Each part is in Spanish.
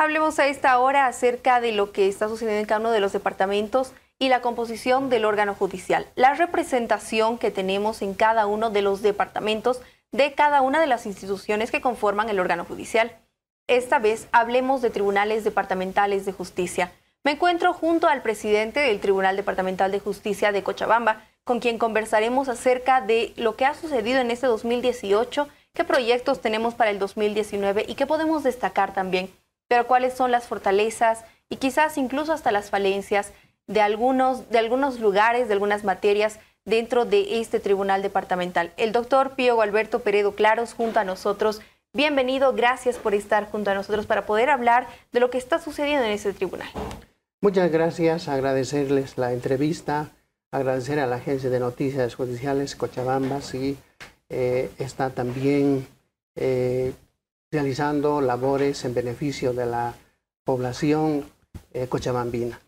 Hablemos a esta hora acerca de lo que está sucediendo en cada uno de los departamentos y la composición del órgano judicial. La representación que tenemos en cada uno de los departamentos de cada una de las instituciones que conforman el órgano judicial. Esta vez hablemos de tribunales departamentales de justicia. Me encuentro junto al presidente del Tribunal Departamental de Justicia de Cochabamba, con quien conversaremos acerca de lo que ha sucedido en este 2018, qué proyectos tenemos para el 2019 y qué podemos destacar también pero cuáles son las fortalezas y quizás incluso hasta las falencias de algunos, de algunos lugares, de algunas materias dentro de este tribunal departamental. El doctor Pío Alberto Peredo Claros junto a nosotros. Bienvenido, gracias por estar junto a nosotros para poder hablar de lo que está sucediendo en este tribunal. Muchas gracias, agradecerles la entrevista, agradecer a la Agencia de Noticias Judiciales Cochabamba, si eh, está también eh, realizando labores en beneficio de la población eh, cochabambina.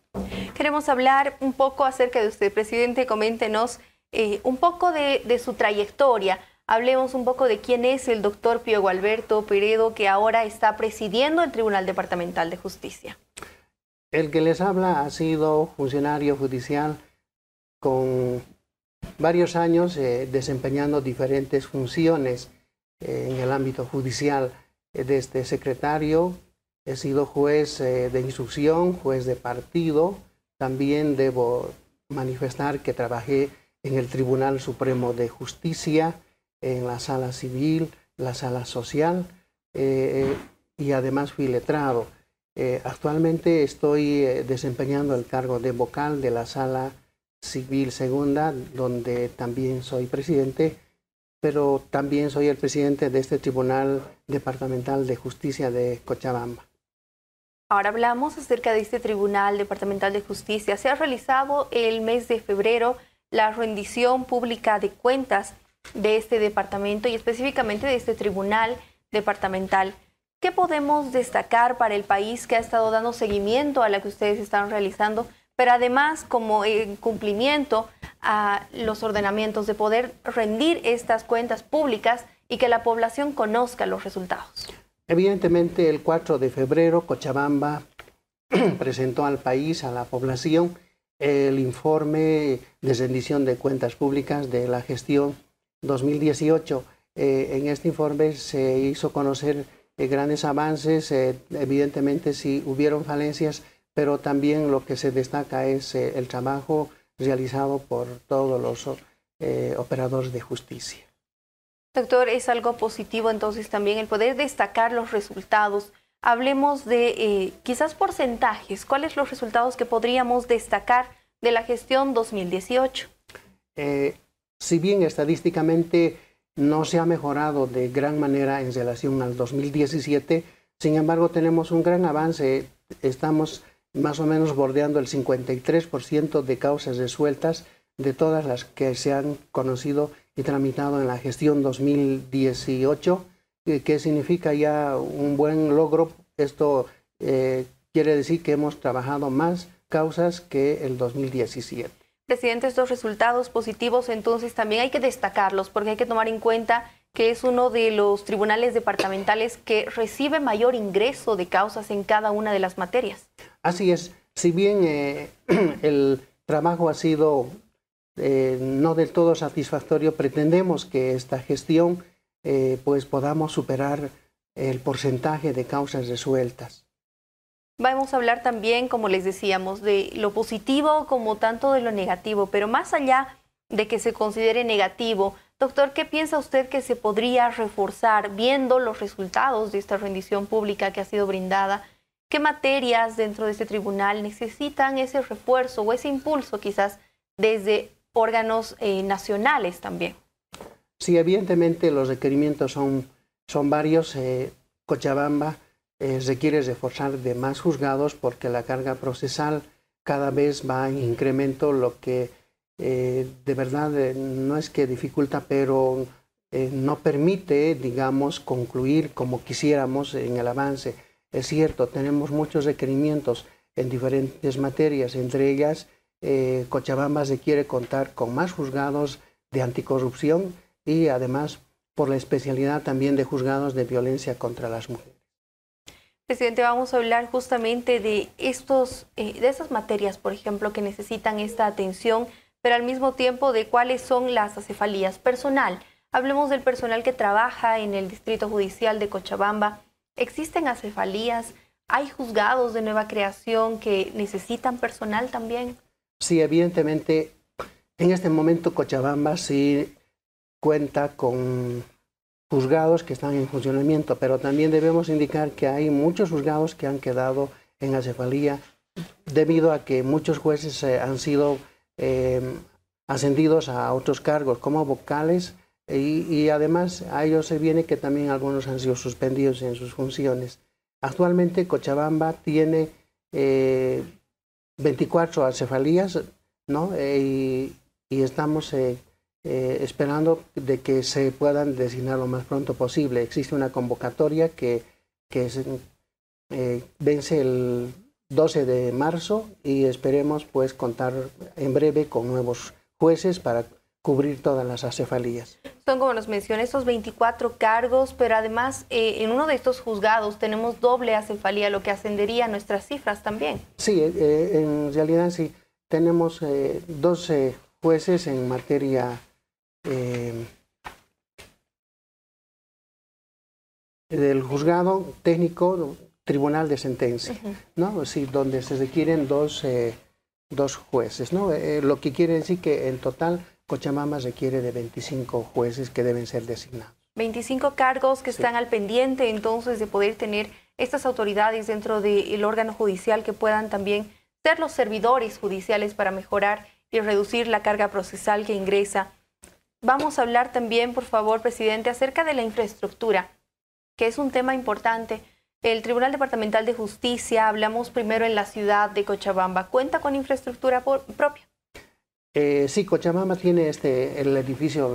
Queremos hablar un poco acerca de usted, presidente. Coméntenos eh, un poco de, su trayectoria. Hablemos un poco de quién es el doctor Pío Alberto Peredo, que ahora está presidiendo el Tribunal Departamental de Justicia. El que les habla ha sido funcionario judicial con varios años eh, desempeñando diferentes funciones en el ámbito judicial. Eh, desde secretario, he sido juez eh, de instrucción, juez de partido. También debo manifestar que trabajé en el Tribunal Supremo de Justicia, en la sala civil, la sala social eh, y además fui letrado. actualmente estoy desempeñando el cargo de vocal de la sala civil segunda, donde también soy presidente pero también soy el presidente de este Tribunal Departamental de Justicia de Cochabamba. Ahora hablamos acerca de este Tribunal Departamental de Justicia. Se ha realizado el mes de febrero la rendición pública de cuentas de este departamento y específicamente de este Tribunal Departamental. ¿Qué podemos destacar para el país que ha estado dando seguimiento a la que ustedes están realizando pero además como en eh, cumplimiento a los ordenamientos de poder rendir estas cuentas públicas y que la población conozca los resultados. Evidentemente el 4 de febrero Cochabamba presentó al país, a la población, el informe de rendición de cuentas públicas de la gestión 2018. Eh, en este informe se hizo conocer eh, grandes avances, evidentemente si hubieron falencias pero también lo que se destaca es eh, el trabajo realizado por todos los eh, operadores de justicia. Doctor, es algo positivo entonces también el poder destacar los resultados. Hablemos de eh, quizás porcentajes. ¿Cuáles los resultados que podríamos destacar de la gestión 2018? si bien estadísticamente no se ha mejorado de gran manera en relación al 2017, sin embargo tenemos un gran avance. Estamos más o menos bordeando el 53% de causas resueltas de todas las que se han conocido y tramitado en la gestión 2018, eh, que significa ya un buen logro. Esto eh, quiere decir que hemos trabajado más causas que el 2017. Presidente, estos resultados positivos entonces también hay que destacarlos porque hay que tomar en cuenta que es uno de los tribunales departamentales que recibe mayor ingreso de causas en cada una de las materias. Así es, si bien eh, el trabajo ha sido eh, no del todo satisfactorio, pretendemos que esta gestión eh, pues podamos superar el porcentaje de causas resueltas. Vamos a hablar también, como les decíamos, de lo positivo como tanto de lo negativo, pero más allá de que se considere negativo, doctor, ¿qué piensa usted que se podría reforzar viendo los resultados de esta rendición pública que ha sido brindada? qué materias dentro de este tribunal necesitan ese refuerzo o ese impulso quizás desde órganos eh, nacionales también. Sí, evidentemente los requerimientos son, son varios. Eh, Cochabamba eh, requiere reforzar de más juzgados porque la carga procesal cada vez va en incremento, lo que de verdad no es que dificulta, pero no permite, digamos, concluir como quisiéramos en el avance es cierto, tenemos muchos requerimientos en diferentes materias, entre ellas eh, Cochabamba se quiere contar con más juzgados de anticorrupción y además por la especialidad también de juzgados de violencia contra las mujeres. Presidente, vamos a hablar justamente de, estos, eh, de estas materias, por ejemplo, que necesitan esta atención, pero al mismo tiempo de cuáles son las acefalías. Personal, hablemos del personal que trabaja en el Distrito Judicial de Cochabamba existen acefalías, hay juzgados de nueva creación que necesitan personal también. Sí, evidentemente, en este momento Cochabamba sí cuenta con juzgados que están en funcionamiento, pero también debemos indicar que hay muchos juzgados que han quedado en acefalía debido a que muchos jueces eh, han sido eh, ascendidos a otros cargos como vocales y, además a ellos se viene que también algunos han sido suspendidos en sus funciones. Actualmente Cochabamba tiene eh, 24 acefalías ¿no? Eh, y, estamos eh, eh, esperando de que se puedan designar lo más pronto posible. Existe una convocatoria que, que vence el 12 de marzo y esperemos pues contar en breve con nuevos jueces para cubrir todas las acefalías. Son como nos mencioné estos 24 cargos, pero además eh, en uno de estos juzgados tenemos doble acefalía, lo que ascendería nuestras cifras también. Sí, eh, eh, en realidad sí, tenemos eh, 12 jueces en materia del juzgado técnico tribunal de sentencia, ¿no? donde se requieren dos, dos jueces, ¿no? lo que quiere decir que en total Cochabamba requiere de 25 jueces que deben ser designados. 25 cargos que están al pendiente entonces de poder tener estas autoridades dentro del órgano judicial que puedan también ser los servidores judiciales para mejorar y reducir la carga procesal que ingresa. Vamos a hablar también, por favor, presidente, acerca de la infraestructura, que es un tema importante. El Tribunal Departamental de Justicia, hablamos primero en la ciudad de Cochabamba, ¿cuenta con infraestructura propia? Eh, sí, Cochabamba tiene este, el edificio,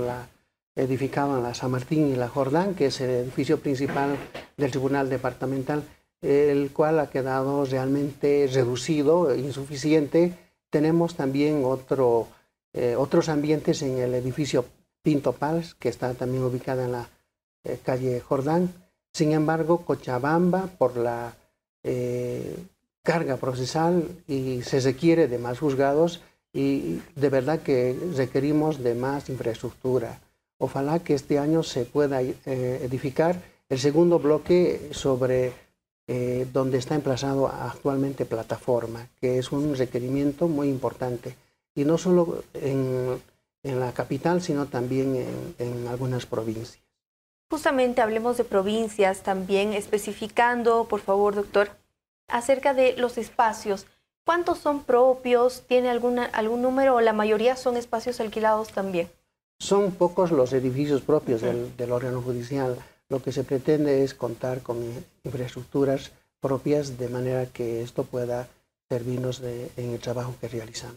edificado en la San Martín y la Jordán, que es el edificio principal del Tribunal Departamental, el cual ha quedado realmente reducido, insuficiente. Tenemos también otro, eh, otros ambientes en el edificio Pinto Pals, que está también ubicado en la eh, calle Jordán. Sin embargo, Cochabamba, por la carga procesal y se requiere de más juzgados, y de verdad que requerimos de más infraestructura. Ojalá que este año se pueda eh, edificar el segundo bloque sobre eh, donde está emplazado actualmente plataforma, que es un requerimiento muy importante. Y no solo en, en la capital, sino también en, en, algunas provincias. Justamente hablemos de provincias también, especificando, por favor, doctor, acerca de los espacios ¿Cuántos son propios? ¿Tiene alguna, algún número o la mayoría son espacios alquilados también? Son pocos los edificios propios del, órgano judicial. Lo que se pretende es contar con infraestructuras propias de manera que esto pueda servirnos en el trabajo que realizamos.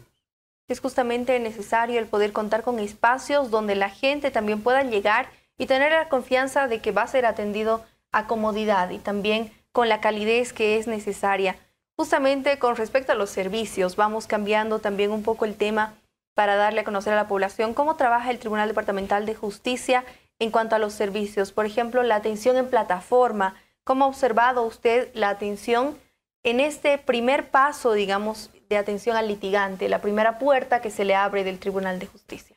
Es justamente necesario el poder contar con espacios donde la gente también pueda llegar y tener la confianza de que va a ser atendido a comodidad y también con la calidez que es necesaria. Justamente con respecto a los servicios, vamos cambiando también un poco el tema para darle a conocer a la población cómo trabaja el Tribunal Departamental de Justicia en cuanto a los servicios. Por ejemplo, la atención en plataforma. ¿Cómo ha observado usted la atención en este primer paso, digamos, de atención al litigante, la primera puerta que se le abre del Tribunal de Justicia?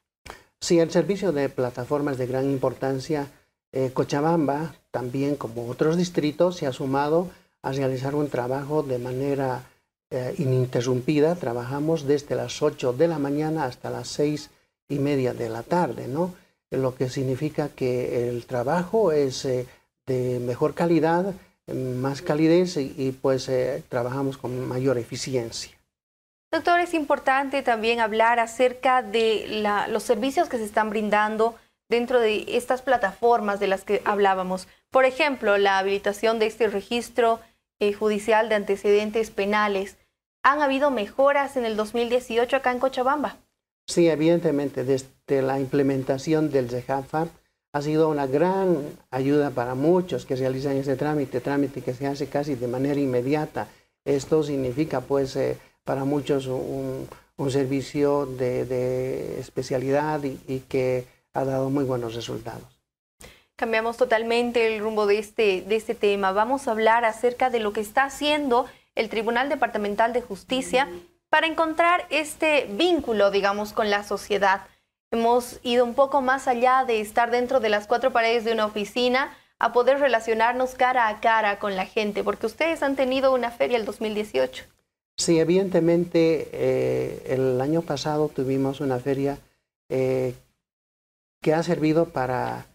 Sí, el servicio de plataformas de gran importancia. Eh, Cochabamba, también como otros distritos, se ha sumado a realizar un trabajo de manera eh, ininterrumpida. Trabajamos desde las 8 de la mañana hasta las 6 y media de la tarde, ¿no? Lo que significa que el trabajo es eh, de mejor calidad, más calidez y, pues eh, trabajamos con mayor eficiencia. Doctor, es importante también hablar acerca de los servicios que se están brindando dentro de estas plataformas de las que hablábamos. Por ejemplo, la habilitación de este registro eh, judicial de antecedentes penales. ¿Han habido mejoras en el 2018 acá en Cochabamba? Sí, evidentemente, desde la implementación del CEJAFAP ha sido una gran ayuda para muchos que realizan ese trámite, trámite que se hace casi de manera inmediata. Esto significa, pues, eh, para muchos un, servicio de, especialidad y que ha dado muy buenos resultados cambiamos totalmente el rumbo de este, de este tema. Vamos a hablar acerca de lo que está haciendo el Tribunal Departamental de Justicia para encontrar este vínculo, digamos, con la sociedad. Hemos ido un poco más allá de estar dentro de las cuatro paredes de una oficina a poder relacionarnos cara a cara con la gente, porque ustedes han tenido una feria el 2018. Sí, evidentemente eh, el año pasado tuvimos una feria eh, que ha servido para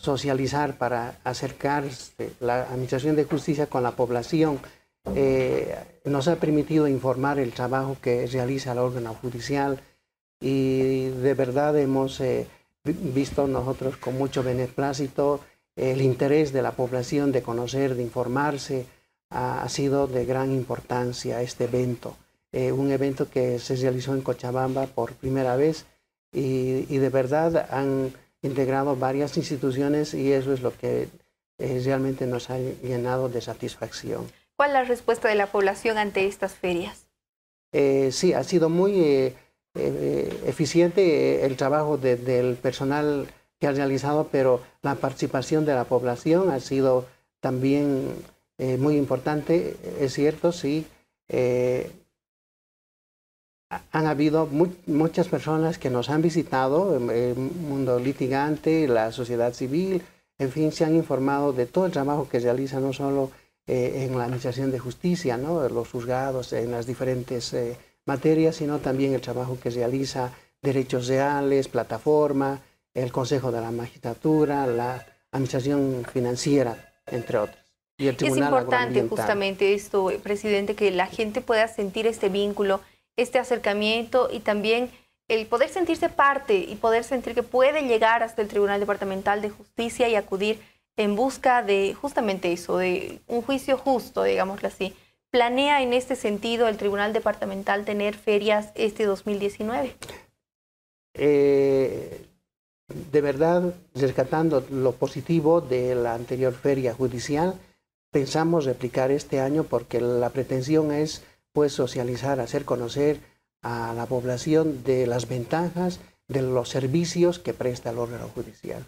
socializar, para acercarse la Administración de Justicia con la población. Eh, nos ha permitido informar el trabajo que realiza el órgano judicial y de verdad hemos eh, visto nosotros con mucho beneplácito el interés de la población de conocer, de informarse. Ha, sido de gran importancia este evento, eh, un evento que se realizó en Cochabamba por primera vez y de verdad han integrado varias instituciones y eso es lo que eh, realmente nos ha llenado de satisfacción. ¿Cuál es la respuesta de la población ante estas ferias? Eh, sí, ha sido muy eh, eficiente el trabajo del personal que ha realizado, pero la participación de la población ha sido también muy importante, es cierto, sí han habido muchas personas que nos han visitado, el em, em, mundo litigante, la sociedad civil, en fin, se han informado de todo el trabajo que realiza no solo eh, en la Administración de Justicia, ¿no? los juzgados en las diferentes eh, materias, sino también el trabajo que realiza Derechos Reales, Plataforma, el Consejo de la Magistratura, la Administración Financiera, entre otros. es importante justamente esto, eh, presidente, que la gente pueda sentir este vínculo este acercamiento y también el poder sentirse parte y poder sentir que puede llegar hasta el Tribunal Departamental de Justicia y acudir en busca de justamente eso, de un juicio justo, digámoslo así. ¿Planea en este sentido el Tribunal Departamental tener ferias este 2019? Eh, de verdad, rescatando lo positivo de la anterior feria judicial, pensamos replicar este año porque la pretensión es pues socializar, hacer conocer a la población de las ventajas de los servicios que presta el órgano judicial.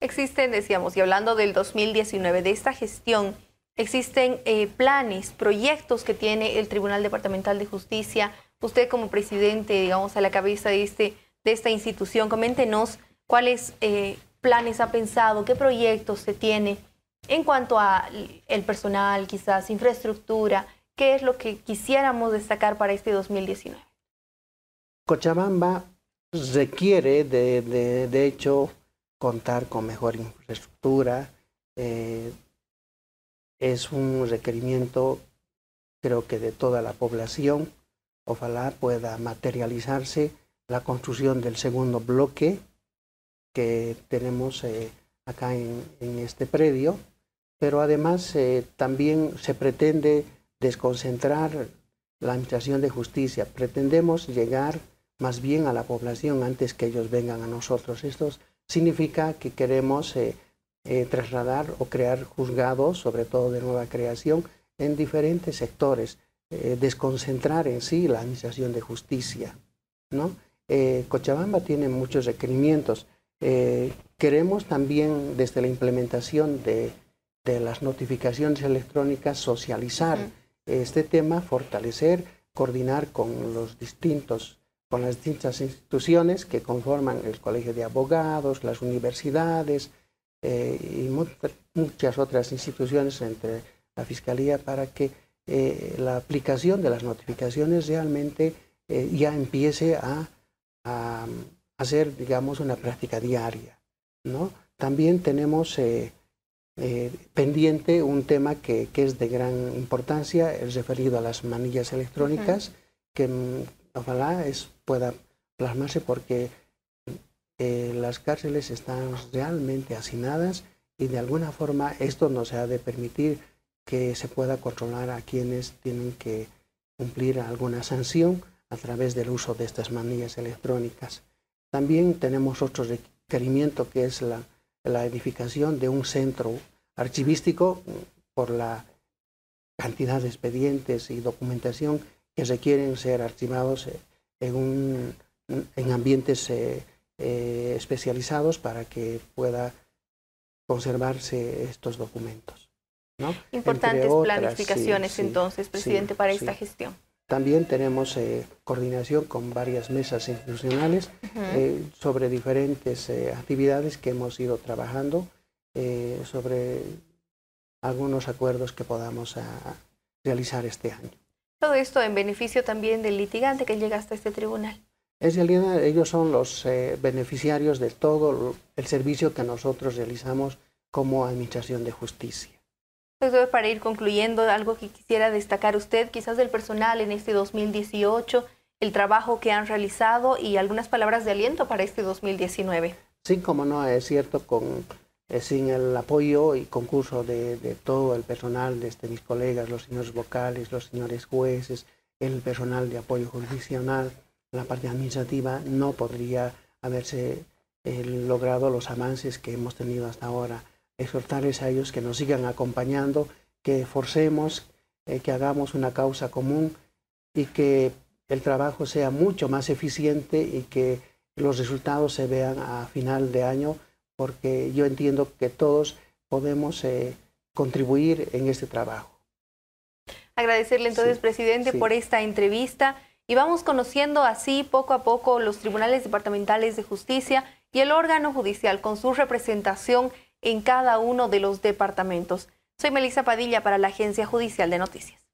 Existen, decíamos, y hablando del 2019, de esta gestión, existen eh, planes, proyectos que tiene el Tribunal Departamental de Justicia. Usted como presidente, digamos, a la cabeza de, este, de esta institución, coméntenos cuáles eh, planes ha pensado, qué proyectos se tiene en cuanto al personal, quizás infraestructura, ¿Qué es lo que quisiéramos destacar para este 2019? Cochabamba requiere, de, hecho, contar con mejor infraestructura. Eh, es un requerimiento, creo que, de toda la población. Ojalá pueda materializarse la construcción del segundo bloque que tenemos eh, acá en, este predio, pero además eh, también se pretende desconcentrar la Administración de Justicia. Pretendemos llegar más bien a la población antes que ellos vengan a nosotros. Esto significa que queremos eh, eh, trasladar o crear juzgados, sobre todo de nueva creación, en diferentes sectores, eh, desconcentrar en sí la Administración de Justicia. ¿no? Cochabamba tiene muchos requerimientos. queremos también, desde la implementación de, las notificaciones electrónicas, socializar este tema, fortalecer, coordinar con los distintos con las distintas instituciones que conforman el Colegio de Abogados, las universidades eh, y muchas otras instituciones entre la Fiscalía para que eh, la aplicación de las notificaciones realmente eh, ya empiece a, a, hacer, digamos, una práctica diaria. ¿no? También tenemos eh, pendiente un tema que, es de gran importancia, el referido a las manillas electrónicas, que mm, ojalá es, pueda plasmarse porque eh, las cárceles están realmente hacinadas y de alguna forma esto no se ha de permitir que se pueda controlar a quienes tienen que cumplir alguna sanción a través del uso de estas manillas electrónicas. También tenemos otro requerimiento que es la, la edificación de un centro archivístico por la cantidad de expedientes y documentación que requieren ser archivados eh, en, en ambientes eh, eh, especializados para que pueda conservarse estos documentos. Importantes planificaciones entonces, presidente, para esta gestión. También tenemos coordinación con varias mesas institucionales sobre diferentes actividades que hemos ido trabajando eh, sobre algunos acuerdos que podamos ah, realizar este año. Todo esto en beneficio también del litigante que llega hasta este tribunal. ellos son los eh, beneficiarios de todo el servicio que nosotros realizamos como Administración de Justicia. Entonces para ir concluyendo, algo que quisiera destacar usted, quizás del personal en este 2018, el trabajo que han realizado y algunas palabras de aliento para este 2019. Sí, como no, es cierto, con eh, sin el apoyo y concurso de, todo el personal, desde mis colegas, los señores vocales, los señores jueces, el personal de apoyo jurisdiccional, la parte administrativa, no podría haberse eh, logrado los avances que hemos tenido hasta ahora. Exhortarles a ellos que nos sigan acompañando, que forcemos, eh, que hagamos una causa común y que el trabajo sea mucho más eficiente y que los resultados se vean a final de año porque yo entiendo que todos podemos eh, contribuir en este trabajo. Agradecerle entonces, presidente, por esta entrevista y vamos conociendo así poco a poco los tribunales departamentales de justicia y el órgano judicial con su representación en cada uno de los departamentos. Soy Melissa Padilla para la Agencia Judicial de Noticias.